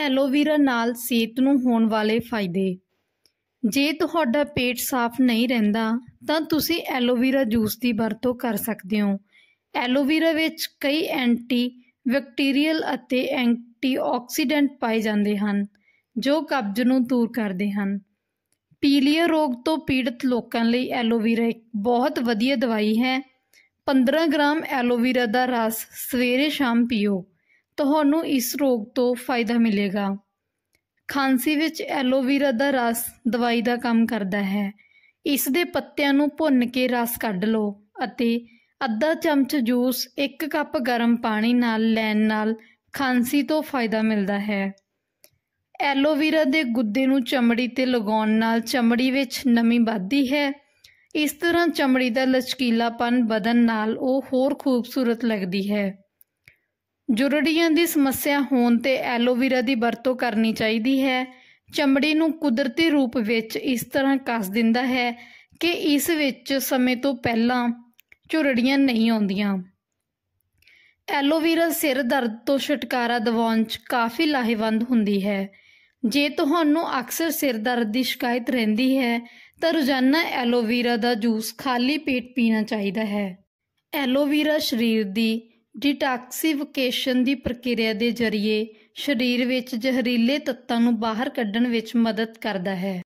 aloe vera ਨਾਲ ਸਿਹਤ ਨੂੰ ਹੋਣ ਵਾਲੇ ਫਾਇਦੇ ਜੇ ਤੁਹਾਡਾ ਪੇਟ ਸਾਫ਼ ਨਹੀਂ ਰਹਿੰਦਾ ਤਾਂ ਤੁਸੀਂ ਐਲੋਵੇਰਾ ਜੂਸ ਦੀ ਵਰਤੋਂ ਕਰ ਸਕਦੇ ਹੋ ਐਲੋਵੇਰਾ ਵਿੱਚ ਕਈ ਐਂਟੀ ਬੈਕਟੀਰੀਅਲ ਅਤੇ ਐਂਟੀਆਕਸੀਡੈਂਟ ਪਾਏ ਜਾਂਦੇ ਹਨ ਜੋ ਕਬਜ਼ ਨੂੰ ਦੂਰ ਕਰਦੇ ਹਨ ਪੀਲੀਆ ਰੋਗ ਤੋਂ ਪੀੜਤ ਲੋਕਾਂ ਲਈ ਐਲੋਵੇਰਾ ਇੱਕ ਬਹੁਤ ਵਧੀਆ ਦਵਾਈ ਹੈ 15 ਗ੍ਰਾਮ ਐਲੋਵੇਰਾ ਦਾ ਰਸ ਸਵੇਰੇ ਸ਼ਾਮ ਪੀਓ ਤੁਹਾਨੂੰ ਇਸ ਰੋਗ ਤੋਂ ਫਾਇਦਾ ਮਿਲੇਗਾ ਖਾਂਸੀ ਵਿੱਚ ਐਲੋਵੀਰਾ ਦਾ ਰਸ ਦਵਾਈ ਦਾ ਕੰਮ ਕਰਦਾ ਹੈ ਇਸ ਦੇ ਪੱਤਿਆਂ ਨੂੰ ਭੁੰਨ ਕੇ ਰਸ ਕੱਢ ਲਓ ਅਤੇ ਅੱਧਾ ਚਮਚ ਜੂਸ 1 ਕੱਪ ਗਰਮ ਪਾਣੀ ਨਾਲ ਲੈਣ ਨਾਲ ਖਾਂਸੀ ਤੋਂ ਫਾਇਦਾ ਮਿਲਦਾ ਹੈ ਐਲੋਵੀਰਾ ਦੇ ਗੁੱਦੇ ਨੂੰ ਚਮੜੀ ਤੇ ਲਗਾਉਣ ਨਾਲ ਚਮੜੀ ਵਿੱਚ ਨਮੀ ਵੱਧਦੀ ਹੈ ਇਸ ਤਰ੍ਹਾਂ ਚਮੜੀ ਦਾ ਲਚਕੀਲਾਪਨ ਬਦਨ ਨਾਲ ਉਹ ਹੋਰ ਖੂਬਸੂਰਤ ਲੱਗਦੀ ਹੈ ਜੁਰੜੀਆਂ ਦੀ ਸਮੱਸਿਆ ਹੋਣ ਤੇ ਐਲੋਵੇਰਾ ਦੀ ਵਰਤੋਂ ਕਰਨੀ ਚਾਹੀਦੀ ਹੈ ਚਮੜੀ ਨੂੰ ਕੁਦਰਤੀ ਰੂਪ ਵਿੱਚ ਇਸ ਤਰ੍ਹਾਂ ਕੱਸ ਦਿੰਦਾ ਹੈ ਕਿ ਇਸ ਵਿੱਚ ਸਮੇਂ ਤੋਂ ਪਹਿਲਾਂ ਝੁਰੜੀਆਂ ਨਹੀਂ ਆਉਂਦੀਆਂ ਐਲੋਵੇਰਾ ਸਿਰ ਦਰਦ ਤੋਂ ਛੁਟਕਾਰਾ ਦਿਵਾਉਣ 'ਚ ਕਾਫੀ ਲਾਹੇਵੰਦ ਹੁੰਦੀ ਹੈ ਜੇ ਤੁਹਾਨੂੰ ਅਕਸਰ ਸਿਰ ਦਰਦ ਦੀ ਸ਼ਿਕਾਇਤ ਰਹਿੰਦੀ ਹੈ ਤਾਂ ਰੋਜ਼ਾਨਾ ਐਲੋਵੇਰਾ ਦਾ ਜੂਸ ਖਾਲੀ ਪੇਟ ਪੀਣਾ ਚਾਹੀਦਾ ਹੈ ਐਲੋਵੇਰਾ ਸਰੀਰ ਦੀ ਡੀਟਾਕਸੀਫਿਕੇਸ਼ਨ ਦੀ ਪ੍ਰਕਿਰਿਆ ਦੇ ਜ਼ਰੀਏ ਸਰੀਰ ਵਿੱਚ ਜ਼ਹਿਰੀਲੇ ਤੱਤਾਂ ਨੂੰ ਬਾਹਰ ਕੱਢਣ ਵਿੱਚ ਮਦਦ ਕਰਦਾ ਹੈ